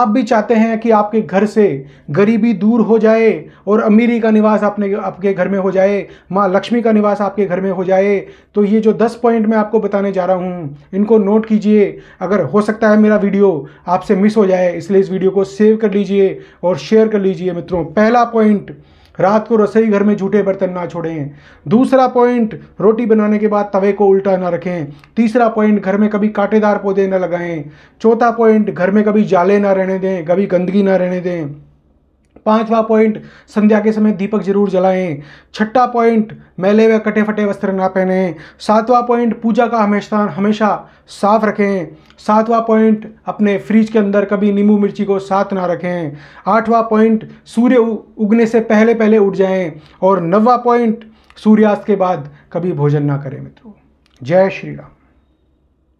आप भी चाहते हैं कि आपके घर से गरीबी दूर हो जाए और अमीरी का निवास आपने आपके घर में हो जाए माँ लक्ष्मी का निवास आपके घर में हो जाए तो ये जो दस पॉइंट मैं आपको बताने जा रहा हूँ इनको नोट कीजिए अगर हो सकता है मेरा वीडियो आपसे मिस हो जाए इसलिए इस वीडियो को सेव कर लीजिए और शेयर कर लीजिए मित्रों पहला पॉइंट रात को रसोई घर में झूठे बर्तन ना छोड़ें दूसरा पॉइंट रोटी बनाने के बाद तवे को उल्टा ना रखें तीसरा पॉइंट घर में कभी कांटेदार पौधे ना लगाएं चौथा पॉइंट घर में कभी जाले ना रहने दें कभी गंदगी ना रहने दें पांचवा पॉइंट संध्या के समय दीपक जरूर जलाएं छठा पॉइंट मैले व कटे फटे वस्त्र ना पहने सातवां पॉइंट पूजा का हमेशा हमेशा साफ रखें सातवां पॉइंट अपने फ्रिज के अंदर कभी नींबू मिर्ची को साथ ना रखें आठवां पॉइंट सूर्य उगने से पहले पहले उठ जाएं और नवा पॉइंट सूर्यास्त के बाद कभी भोजन ना करें मित्रों जय श्री राम